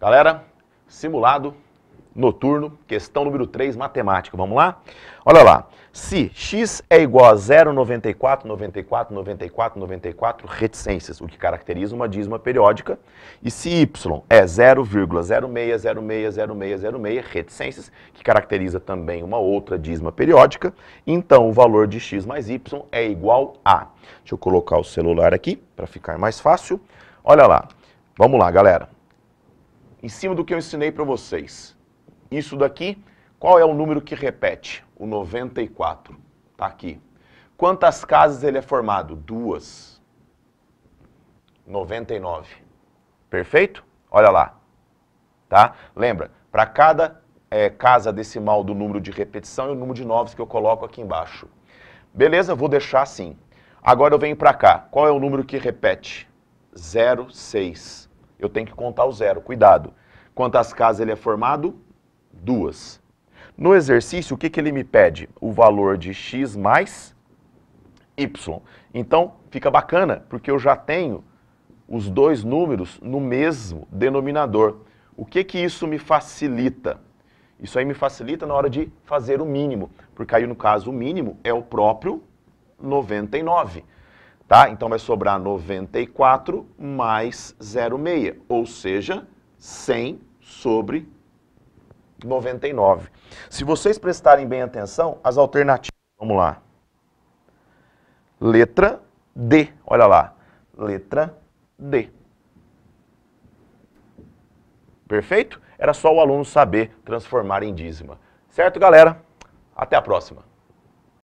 Galera, simulado noturno, questão número 3, matemática. Vamos lá? Olha lá. Se x é igual a 0, 94, 94, 94, reticências, o que caracteriza uma dízima periódica, e se y é 0,06060606, reticências, que caracteriza também uma outra dízima periódica, então o valor de x mais y é igual a... Deixa eu colocar o celular aqui para ficar mais fácil. Olha lá. Vamos lá, galera em cima do que eu ensinei para vocês. Isso daqui, qual é o número que repete? O 94. Está aqui. Quantas casas ele é formado? Duas. 99. Perfeito? Olha lá. Tá? Lembra, para cada é, casa decimal do número de repetição e o número de novos que eu coloco aqui embaixo. Beleza, vou deixar assim. Agora eu venho para cá. Qual é o número que repete? 06 eu tenho que contar o zero, cuidado. Quantas casas ele é formado? Duas. No exercício, o que, que ele me pede? O valor de x mais y. Então, fica bacana, porque eu já tenho os dois números no mesmo denominador. O que, que isso me facilita? Isso aí me facilita na hora de fazer o mínimo, porque aí, no caso, o mínimo é o próprio 99. Tá? Então vai sobrar 94 mais 0,6, ou seja, 100 sobre 99. Se vocês prestarem bem atenção, as alternativas, vamos lá. Letra D, olha lá, letra D. Perfeito? Era só o aluno saber transformar em dízima. Certo, galera? Até a próxima.